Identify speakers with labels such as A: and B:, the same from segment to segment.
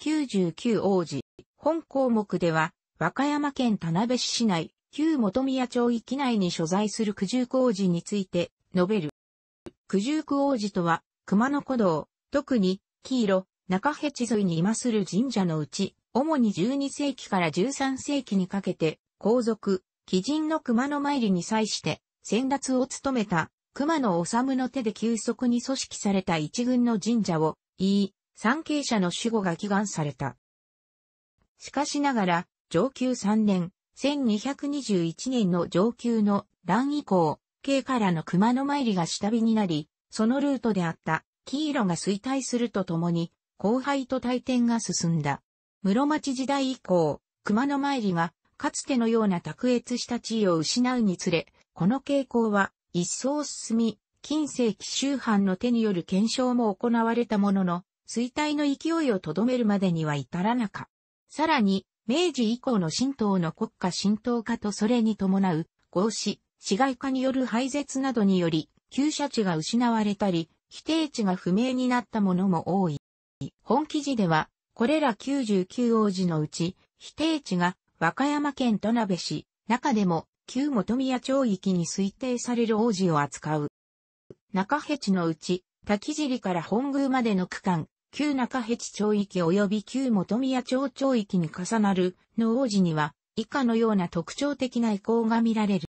A: 99王子。本項目では、和歌山県田辺市市内、旧本宮町域内に所在する九十九王子について述べる。九十九王子とは、熊野古道、特に、黄色、中辺地沿いに今する神社のうち、主に12世紀から13世紀にかけて、皇族、貴人の熊野参りに際して、先達を務めた、熊野治の手で急速に組織された一軍の神社を、言い、参詣者の守護が祈願された。しかしながら、上級3年、1221年の上級の乱以降、京からの熊の参りが下火になり、そのルートであった黄色が衰退するとともに、後輩と退転が進んだ。室町時代以降、熊の参りが、かつてのような卓越した地位を失うにつれ、この傾向は一層進み、近世紀周藩の手による検証も行われたものの、衰退の勢いをとどめるまでには至らなか。さらに、明治以降の神道の国家神道化とそれに伴う、合死、市街化による廃絶などにより、旧社地が失われたり、規定地が不明になったものも多い。本記事では、これら99王子のうち、否定地が和歌山県田辺市、中でも旧本宮町域に推定される王子を扱う。中辺地のうち、滝尻から本宮までの区間、旧中辺地町域及び旧元宮町町域に重なるの王子には、以下のような特徴的な遺構が見られる。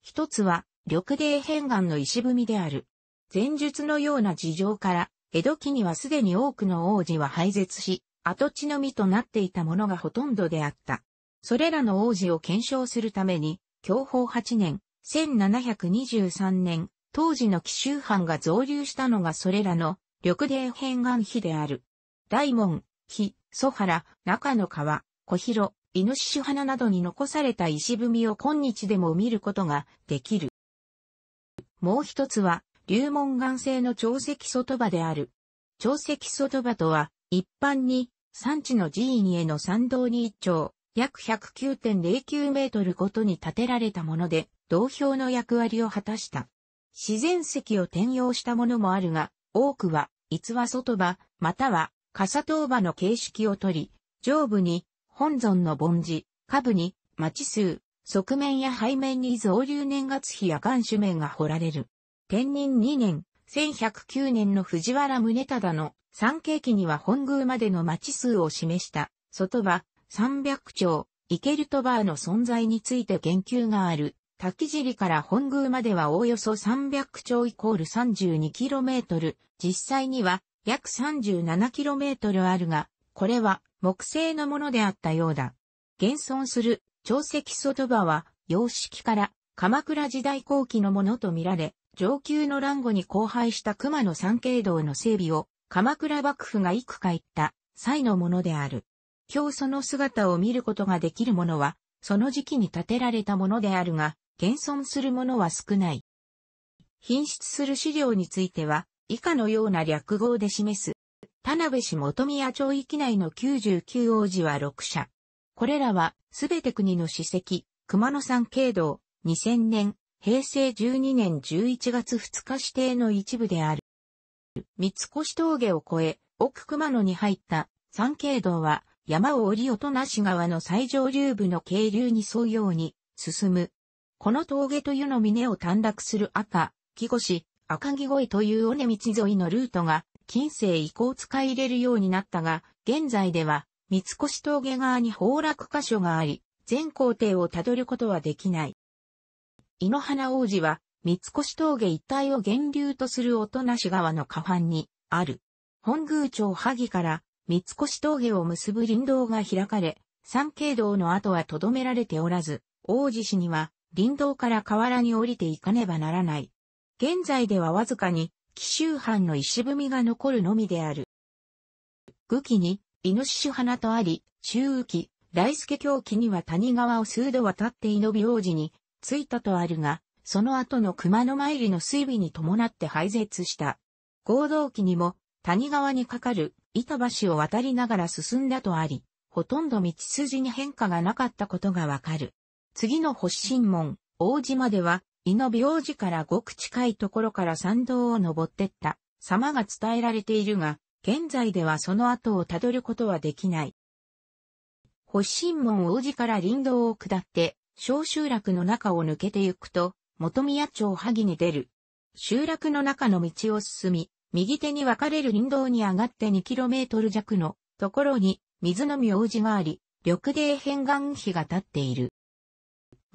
A: 一つは、緑泥片岩の石踏みである。前述のような事情から、江戸期にはすでに多くの王子は廃絶し、跡地のみとなっていたものがほとんどであった。それらの王子を検証するために、享保8年、1723年、当時の紀州藩が増流したのがそれらの緑泥変岸碑である。大門、碑、蘇原、中野川、小広、イノシシ花などに残された石踏みを今日でも見ることができる。もう一つは、流門岩製の潮石外場である。潮石外場とは、一般に、山地の寺院への参道に一丁、約109.09メートルごとに建てられたもので、同票の役割を果たした。自然石を転用したものもあるが、多くは逸話外場、または、笠当場の形式をとり、上部に、本尊の盆地、下部に、町数、側面や背面に造流年月日や岩種面が掘られる。天人2年、1109年の藤原宗忠の三景記には本宮までの町数を示した、外場、300丁、イケルトバーの存在について言及がある。滝尻から本宮まではおおよそ300兆イコール 32km、実際には約 37km あるが、これは木製のものであったようだ。現存する長石外場は様式から鎌倉時代後期のものとみられ、上級の乱後に荒廃した熊野三景道の整備を鎌倉幕府が幾回言った際のものである。今日その姿を見ることができるものは、その時期に建てられたものであるが、現存するものは少ない。品質する資料については、以下のような略語で示す。田辺市元宮町域内の99王子は6社。これらは、すべて国の史跡、熊野山経道、2000年、平成12年11月2日指定の一部である。三越峠を越え、奥熊野に入った山経道は、山を降り音なし川の最上流部の渓流に沿うように進むこの峠と湯の峰を短絡する赤、木越、赤木越という尾根道沿いのルートが、近世以降使い入れるようになったが、現在では、三越峠側に崩落箇所があり、全行程をたどることはできない。井の花王子は、三越峠一帯を源流とする音無川の河畔に、ある。本宮町萩から、三越峠を結ぶ林道が開かれ、三景道の後はとどめられておらず、王子氏には、林道から河原に降りていかねばならない。現在ではわずかに、紀州藩の石踏みが残るのみである。愚記に、イノシシ花とあり、中雨期、大助狂気には谷川を数度渡って井美王子に、着いたとあるが、その後の熊の参りの水尾に伴って廃絶した。合同期にも、谷川にかかる板橋を渡りながら進んだとあり、ほとんど道筋に変化がなかったことがわかる。次の発神門、大島では、伊の病子からごく近いところから参道を登ってった様が伝えられているが、現在ではその後をたどることはできない。発神門王子から林道を下って、小集落の中を抜けて行くと、元宮町萩に出る。集落の中の道を進み、右手に分かれる林道に上がって 2km 弱のところに水の王子があり、緑泥変岩碑が立っている。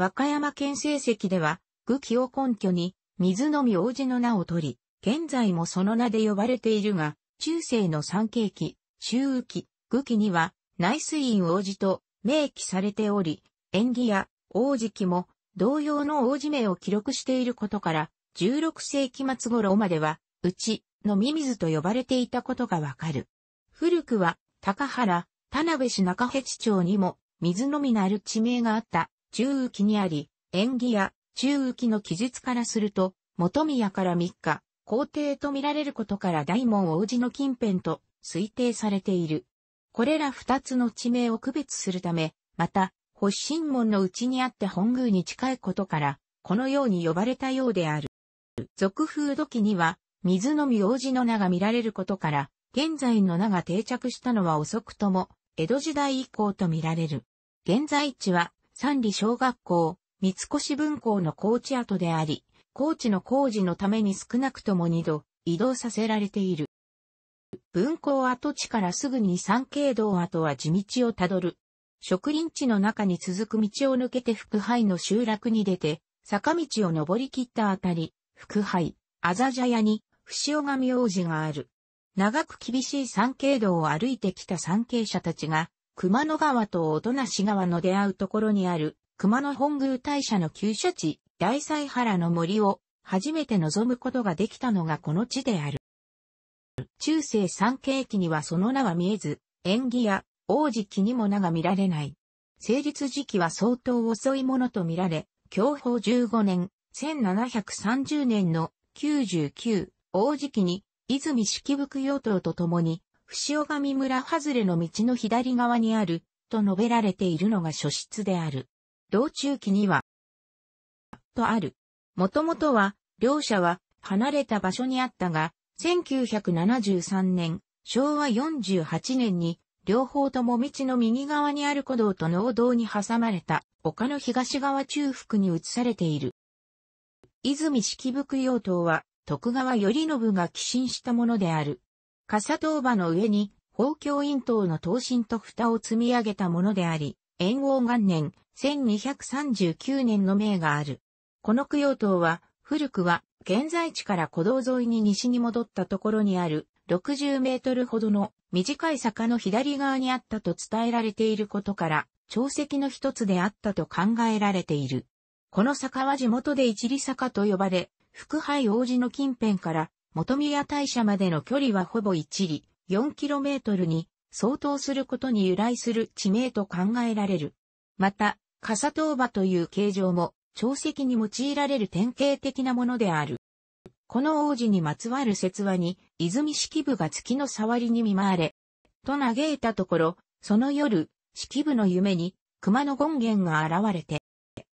A: 和歌山県成績では、愚記を根拠に、水のみ王子の名を取り、現在もその名で呼ばれているが、中世の三景紀、中雨紀、愚記には、内水院王子と明記されており、縁起や王子期も同様の王子名を記録していることから、16世紀末頃までは、うち、のみ水と呼ばれていたことがわかる。古くは、高原、田辺市中辺地町にも、水のみなる地名があった中浮きにあり、縁起や中浮きの記述からすると、元宮から3日、皇帝と見られることから大門王子の近辺と推定されている。これら二つの地名を区別するため、また、発信門のうちにあって本宮に近いことから、このように呼ばれたようである。俗風土器には、水のみ王子の名が見られることから、現在の名が定着したのは遅くとも、江戸時代以降と見られる。現在地は、三里小学校、三越文校の高知跡であり、高知の工事のために少なくとも二度移動させられている。文校跡地からすぐに三景道跡は地道をたどる。植林地の中に続く道を抜けて福杯の集落に出て、坂道を登り切ったあたり、福杯、あざじゃやに、伏尾神王子がある。長く厳しい三景道を歩いてきた三景者たちが、熊野川と音無川の出会うところにある、熊野本宮大社の旧社地、大祭原の森を、初めて望むことができたのがこの地である。中世三景期にはその名は見えず、縁起や王子期にも名が見られない。成立時期は相当遅いものと見られ、享保15年、1730年の99王子期に、泉式部供養塔と共に、伏上村外れの道の左側にある、と述べられているのが書室である。道中記には、とある。もともとは、両者は離れた場所にあったが、1973年、昭和48年に、両方とも道の右側にある古道と農道に挟まれた丘の東側中腹に移されている。泉式部供養塔は徳川頼信が寄進したものである。傘塔場の上に、宝鏡院塔の刀身と蓋を積み上げたものであり、炎王元年、1239年の名がある。この供養塔は、古くは、現在地から古道沿いに西に戻ったところにある、60メートルほどの短い坂の左側にあったと伝えられていることから、長石の一つであったと考えられている。この坂は地元で一里坂と呼ばれ、福杯王子の近辺から元宮大社までの距離はほぼ一里、4km に相当することに由来する地名と考えられる。また、笠頭場という形状も、長石に用いられる典型的なものである。この王子にまつわる説話に、泉式部が月の触りに見舞われ、と嘆いたところ、その夜、式部の夢に、熊の権現が現れて、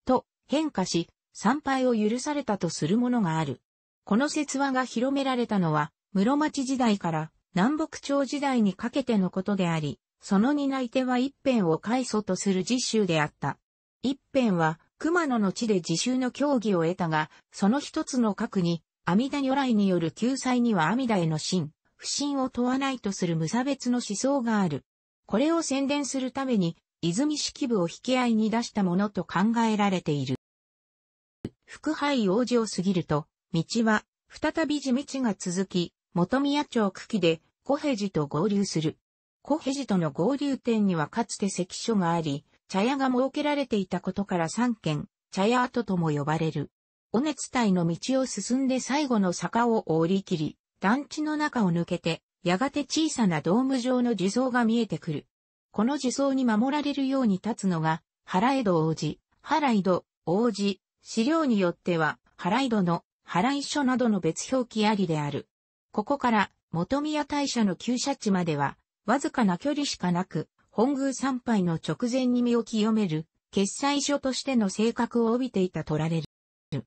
A: と変化し、参拝を許されたとするものがある。この説話が広められたのは、室町時代から南北朝時代にかけてのことであり、その担い手は一辺を開祖とする実習であった。一辺は、熊野の地で自習の協議を得たが、その一つの核に、阿弥陀如来による救済には阿弥陀への真、不信を問わないとする無差別の思想がある。これを宣伝するために、泉式部を引き合いに出したものと考えられている。副杯王子を過ぎると、道は、再び地道が続き、元宮町区記で、小平寺と合流する。小平寺との合流点にはかつて関所があり、茶屋が設けられていたことから三軒、茶屋跡とも呼ばれる。尾根伝いの道を進んで最後の坂を折り切り、団地の中を抜けて、やがて小さなドーム状の地蔵が見えてくる。この地蔵に守られるように立つのが、原江戸王子、原井戸王子、資料によっては、原井戸の払い書などの別表記ありである。ここから元宮大社の旧社地までは、わずかな距離しかなく、本宮参拝の直前に身を清める、決裁所としての性格を帯びていたとられる。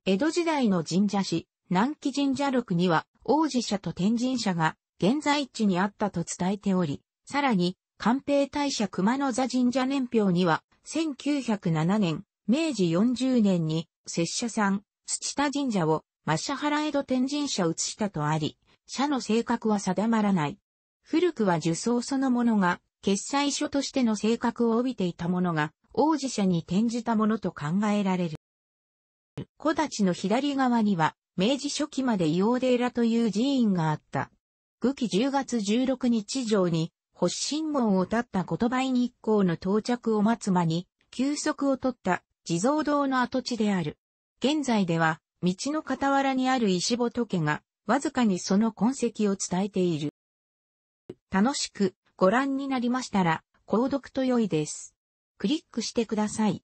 A: 江戸時代の神社史、南紀神社録には、王子社と天神社が現在地にあったと伝えており、さらに、官兵大社熊野座神社年表には、1907年、明治40年に、拙者さん、土田神社を、マシャハラエド天神社移したとあり、社の性格は定まらない。古くは受賞そのものが、決裁書としての性格を帯びていたものが、王子社に転じたものと考えられる。小立の左側には、明治初期までデイ寺という寺院があった。愚紀10月16日上に、発信門を立った言葉日一行の到着を待つ間に、休息を取った地蔵堂の跡地である。現在では、道の傍らにある石仏が、わずかにその痕跡を伝えている。楽しくご覧になりましたら、購読と良いです。クリックしてください。